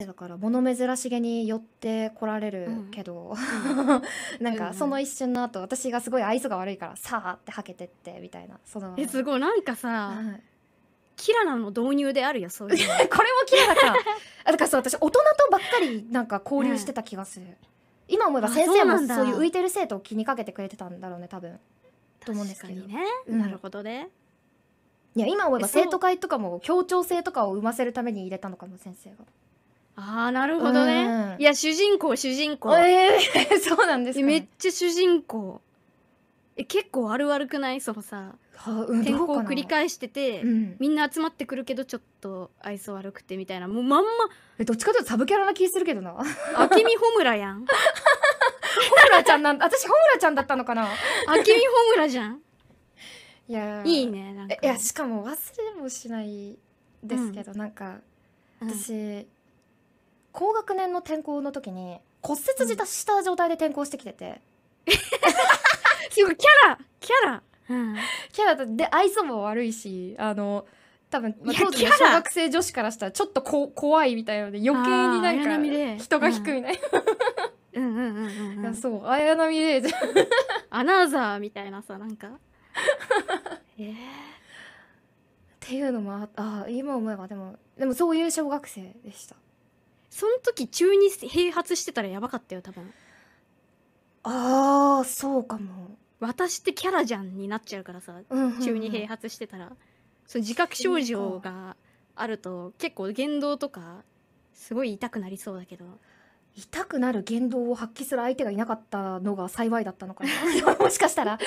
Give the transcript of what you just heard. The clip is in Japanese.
だから物珍しげに寄ってこられるけど なんんかその一瞬の後私がすごい愛想が悪いからさあってはけてってみたいなそえ、の、すごい。なんかさ、はい、キララの導入であるよ、そういう これもキラだかだからそう私大人とばっかりなんか交流してた気がする今思えば先生もそういう浮いてる生徒を気にかけてくれてたんだろうね多分と思うんで確すかけにどね。うなるほどね。いや今思えば生徒会とかも協調性とかを生ませるために入れたのかも先生がああなるほどね、うん、いや主人公主人公えー、そうなんですか、ね、めっちゃ主人公え結構ある悪くないそのさ、はあ、うん、転校繰り返してて、うん、みんな集まってくるけどちょっと愛想悪くてみたいなもうまんまえどっちかというとサブキャラな気するけどなあけみほむらやん ほむらちゃんなん私ほむらちゃんだったのかなあけみほむらじゃんいやいいねなんかいやしかも忘れもしないですけど、うん、なんか私、うん高学年の転校の時に骨折した,、した状態で転校してきててすごいキャラキャラ、うん、キャラで愛想も悪いしあの多分、まあ、当時の小学生女子からしたらちょっとこ怖いみたいなので余計になんか人が低いみたいな。うんうんうんうん、うん、いやそう綾波レイじゃんアナザーみたいなさなんか えー、っていうのもああ今思えばでもでもそういう小学生でしたその時中に併発してたらやばかったよ多分ああそうかも私ってキャラじゃんになっちゃうからさ、うんうんうん、中に併発してたらその自覚症状があると結構言動とかすごい痛くなりそうだけど痛くなる言動を発揮する相手がいなかったのが幸いだったのかな もしかしたら